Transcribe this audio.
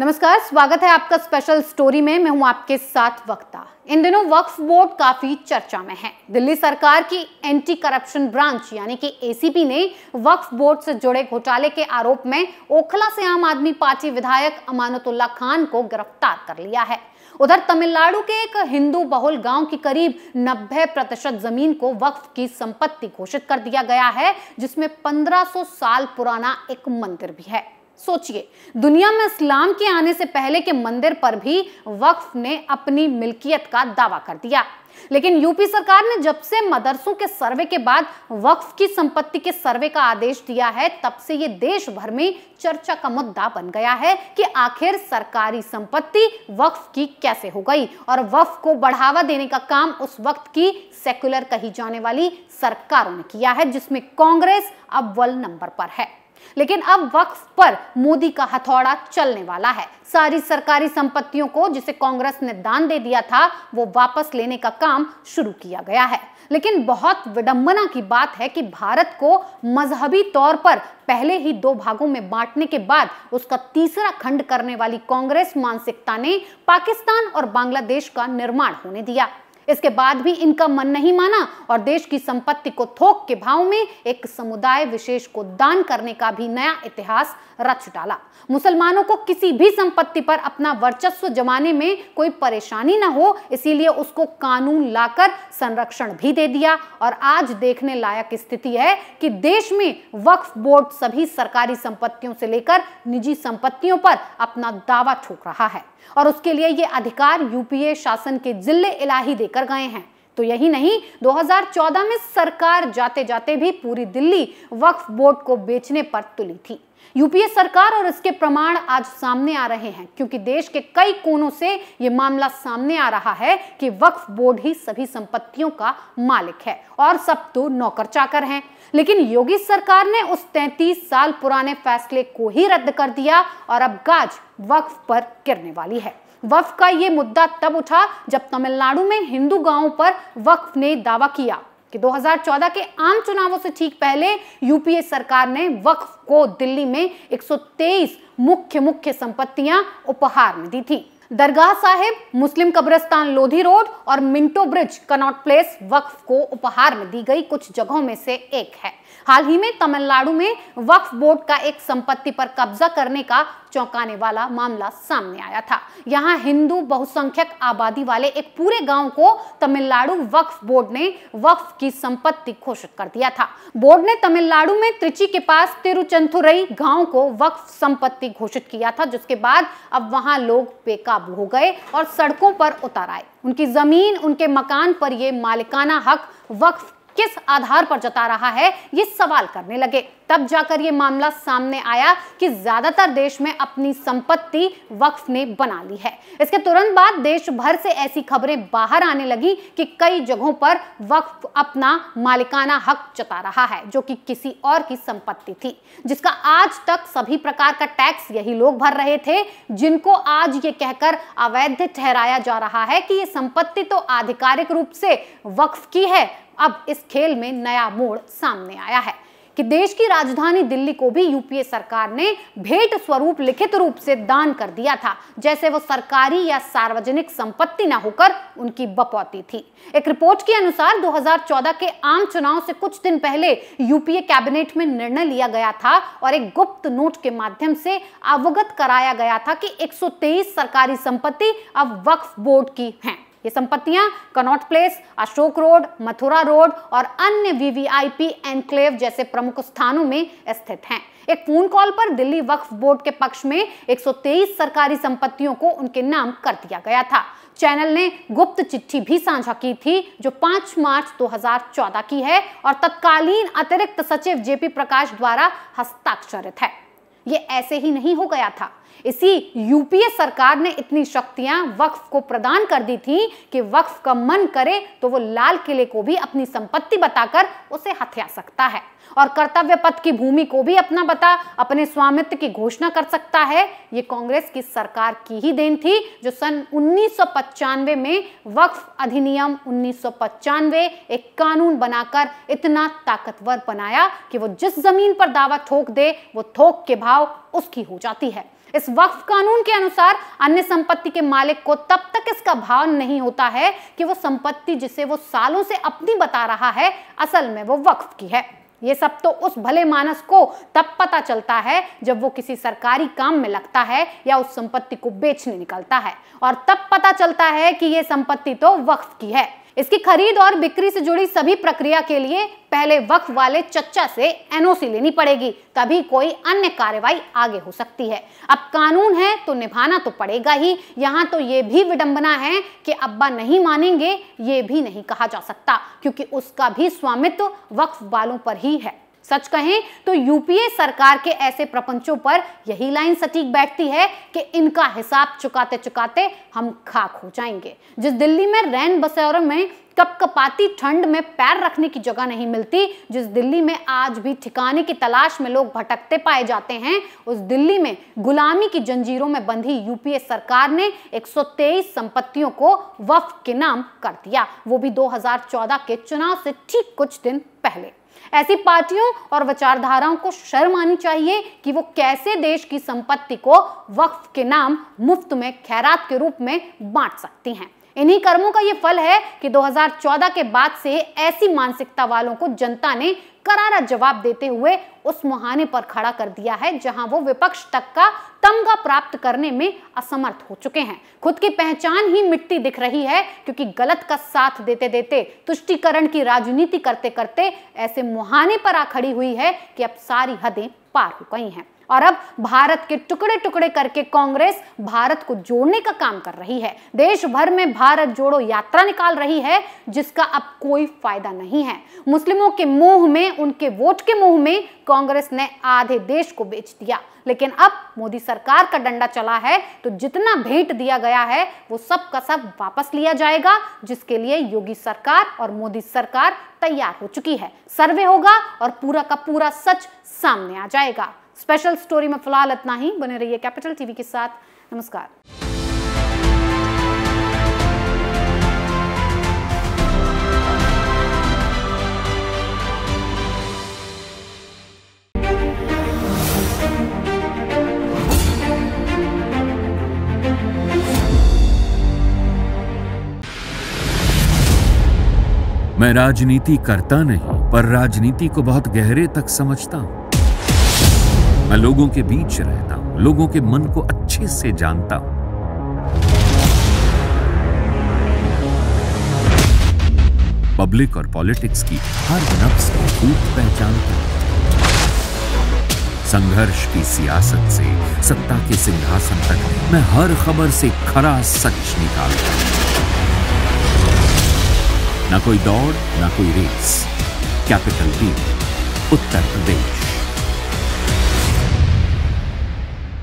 नमस्कार स्वागत है आपका स्पेशल स्टोरी में मैं हूं आपके साथ वक्ता इन दिनों वक्फ बोर्ड काफी चर्चा में है दिल्ली सरकार की एंटी करप्शन ब्रांच यानी कि एसीपी ने वक्फ बोर्ड से जुड़े घोटाले के आरोप में ओखला से आम आदमी पार्टी विधायक अमानतुल्ला खान को गिरफ्तार कर लिया है उधर तमिलनाडु के एक हिंदू बहुल गांव की करीब 90 प्रतिशत जमीन को वक्फ की संपत्ति घोषित कर दिया गया है जिसमें 1500 साल पुराना एक मंदिर भी है सोचिए दुनिया में इस्लाम के आने से पहले के मंदिर पर भी वक्फ ने अपनी मिल्कियत का दावा कर दिया लेकिन यूपी सरकार ने जब से मदरसों के सर्वे के बाद वक्फ की संपत्ति के सर्वे का आदेश दिया है तब से ये देश भर में चर्चा का मुद्दा बन गया है कि आखिर सरकारी संपत्ति वक्फ की कैसे हो गई और वक्फ को बढ़ावा देने का काम उस वक्त की सेकुलर कही जाने वाली सरकारों ने किया है जिसमें कांग्रेस अव्वल नंबर पर है लेकिन अब वक्फ पर मोदी का हथौड़ा चलने वाला है सारी सरकारी संपत्तियों को जिसे कांग्रेस ने दान दे दिया था वो वापस लेने का काम शुरू किया गया है लेकिन बहुत विडंबना की बात है कि भारत को मजहबी तौर पर पहले ही दो भागों में बांटने के बाद उसका तीसरा खंड करने वाली कांग्रेस मानसिकता ने पाकिस्तान और बांग्लादेश का निर्माण होने दिया इसके बाद भी इनका मन नहीं माना और देश की संपत्ति को थोक के भाव में एक समुदाय विशेष को दान करने का भी नया इतिहास रच डाला मुसलमानों को किसी भी संपत्ति पर अपना वर्चस्व जमाने में कोई परेशानी ना हो इसीलिए उसको कानून लाकर संरक्षण भी दे दिया और आज देखने लायक स्थिति है कि देश में वक्फ बोर्ड सभी सरकारी संपत्तियों से लेकर निजी संपत्तियों पर अपना दावा ठोक रहा है और उसके लिए ये अधिकार यूपीए शासन के जिले इलाही देकर गए हैं तो यही नहीं 2014 में सरकार जाते जाते भी पूरी दिल्ली वक्फ बोर्ड को बेचने पर तुली थी यूपीए सरकार और इसके प्रमाण आज सामने आ रहे हैं क्योंकि देश के कई कोनों से यह मामला सामने आ रहा है कि वक्फ बोर्ड ही सभी संपत्तियों का मालिक है और सब तो नौकर चाकर हैं लेकिन योगी सरकार ने उस 33 साल पुराने फैसले को ही रद्द कर दिया और अब गाज वक्फ पर गिरने वाली है वक्फ का ये मुद्दा तब उठा जब तमिलनाडु में हिंदू गांवों पर वक्फ ने दावा किया कि 2014 के आम चुनावों से ठीक पहले यूपीए सरकार ने वक्फ को दिल्ली में 123 मुख्य मुख्य संपत्तियां उपहार में दी थी दरगाह साहिब मुस्लिम कब्रस्तान लोधी रोड और मिंटो ब्रिज कनॉट प्लेस वक्फ को उपहार में दी गई कुछ जगहों में से एक है हाल ही में तमिलनाडु में वक्फ बोर्ड का एक संपत्ति पर कब्जा करने का चौंकाने वाला मामला सामने आया था यहाँ हिंदू बहुसंख्यक आबादी वाले एक पूरे गांव को तमिलनाडु वक्फ बोर्ड ने वक्फ की संपत्ति घोषित कर दिया था बोर्ड ने तमिलनाडु में त्रिची के पास तिरुचंथुरई गांव को वक्फ संपत्ति घोषित किया था जिसके बाद अब वहां लोग बेकाबू हो गए और सड़कों पर उतर आए उनकी जमीन उनके मकान पर ये मालिकाना हक वक्फ किस आधार पर जता रहा है ये सवाल करने लगे तब जाकर ये मामला सामने आया कि ज्यादातर देश में अपनी संपत्ति वक्फ ने बना ली है इसके तुरंत बाद देश भर से ऐसी खबरें बाहर आने लगी कि कई जगहों पर वक्फ अपना मालिकाना हक जता रहा है जो कि किसी और की संपत्ति थी जिसका आज तक सभी प्रकार का टैक्स यही लोग भर रहे थे जिनको आज ये कहकर अवैध ठहराया जा रहा है कि ये संपत्ति तो आधिकारिक रूप से वक्फ की है अब इस खेल में नया मोड़ सामने आया है कि देश की राजधानी दिल्ली को भी यूपीए सरकार ने भेंट स्वरूप लिखित रूप से दान कर दिया था जैसे वो सरकारी या सार्वजनिक संपत्ति ना होकर उनकी बपौती थी एक रिपोर्ट के अनुसार 2014 के आम चुनाव से कुछ दिन पहले यूपीए कैबिनेट में निर्णय लिया गया था और एक गुप्त नोट के माध्यम से अवगत कराया गया था कि एक सरकारी संपत्ति अब वक्फ बोर्ड की है ये संपत्तियां Connaught Place Ashok road Mathura road और अन्य वीवीआईपी एनक्लेव जैसे प्रमुख स्थानों में स्थित हैं एक फोन कॉल पर दिल्ली वक्फ बोर्ड के पक्ष में 123 सरकारी संपत्तियों को उनके नाम कर दिया गया था चैनल ने गुप्त चिट्ठी भी साझा की थी जो 5 मार्च 2014 की है और तत्कालीन अतिरिक्त सचिव जेपी प्रकाश द्वारा हस्ताक्षरित है ये ऐसे ही नहीं हो गया था इसी यूपीए सरकार ने इतनी शक्तियां वक्फ को प्रदान कर दी थी कि वक्फ का मन करे तो वो लाल किले को भी अपनी संपत्ति बताकर उसे हथिया सकता है और कर्तव्य पथ की भूमि को भी अपना बता अपने स्वामित्व की घोषणा कर सकता है ये कांग्रेस की सरकार की ही देन थी जो सन उन्नीस में वक्फ अधिनियम उन्नीस एक कानून बनाकर इतना ताकतवर बनाया कि वो जिस जमीन पर दावा ठोक दे वो थोक के भाव उसकी हो जाती है इस वक्फ कानून के अनुसार अन्य संपत्ति के मालिक को तब तक इसका भाव नहीं होता है कि वो संपत्ति जिसे वो सालों से अपनी बता रहा है असल में वो वक्फ की है ये सब तो उस भले मानस को तब पता चलता है जब वो किसी सरकारी काम में लगता है या उस संपत्ति को बेचने निकलता है और तब पता चलता है कि ये संपत्ति तो वक्फ की है इसकी खरीद और बिक्री से जुड़ी सभी प्रक्रिया के लिए पहले वक्फ वाले चच्चा से एनओसी लेनी पड़ेगी तभी कोई अन्य कार्रवाई आगे हो सकती है अब कानून है तो निभाना तो पड़ेगा ही यहाँ तो ये भी विडंबना है कि अब्बा नहीं मानेंगे ये भी नहीं कहा जा सकता क्योंकि उसका भी स्वामित्व वक्फ वालों पर ही है सच कहें तो यूपीए सरकार के ऐसे प्रपंचों पर यही लाइन सटीक बैठती है कि इनका हिसाब चुकाते चुकाते हम खाक हो जाएंगे जिस दिल्ली में रैन बसेरों में कपकपाती ठंड में पैर रखने की जगह नहीं मिलती जिस दिल्ली में आज भी ठिकाने की तलाश में लोग भटकते पाए जाते हैं उस दिल्ली में गुलामी की जंजीरों में बंधी यूपीए सरकार ने 123 संपत्तियों को वफ के नाम कर दिया वो भी 2014 के चुनाव से ठीक कुछ दिन पहले ऐसी पार्टियों और विचारधाराओं को शर्म आनी चाहिए कि वो कैसे देश की संपत्ति को वक्फ के नाम मुफ्त में खैरात के रूप में बांट सकती हैं इन्हीं कर्मों का ये फल है कि 2014 के बाद से ऐसी मानसिकता वालों को जनता ने करारा जवाब देते हुए उस मुहाने पर खड़ा कर दिया है जहां वो विपक्ष तक का तमगा प्राप्त करने में असमर्थ हो चुके हैं खुद की पहचान ही मिट्टी दिख रही है क्योंकि गलत का साथ देते देते तुष्टिकरण की राजनीति करते करते ऐसे मुहाने पर आ खड़ी हुई है कि अब सारी हदें पार हो गई हैं और अब भारत के टुकड़े टुकड़े करके कांग्रेस भारत को जोड़ने का काम कर रही है देश भर में भारत जोड़ो यात्रा निकाल रही है जिसका अब कोई फायदा नहीं है मुस्लिमों के मुंह में उनके वोट के मुंह में कांग्रेस ने आधे देश को बेच दिया लेकिन अब मोदी सरकार का डंडा चला है तो जितना भेंट दिया गया है वो सब का सब वापस लिया जाएगा जिसके लिए योगी सरकार और मोदी सरकार तैयार हो चुकी है सर्वे होगा और पूरा का पूरा सच सामने आ जाएगा स्पेशल स्टोरी में फिलहाल इतना ही बने रहिए कैपिटल टीवी के साथ नमस्कार मैं राजनीति करता नहीं पर राजनीति को बहुत गहरे तक समझता हूं मैं लोगों के बीच रहता हूं लोगों के मन को अच्छे से जानता हूं पब्लिक और पॉलिटिक्स की हर नफ्स को खूब पहचानता हूं संघर्ष की सियासत से सत्ता के सिंहासन तक मैं हर खबर से खरा सच निकालता हूं ना कोई दौड़ ना कोई रेस कैपिटल टीम उत्तर प्रदेश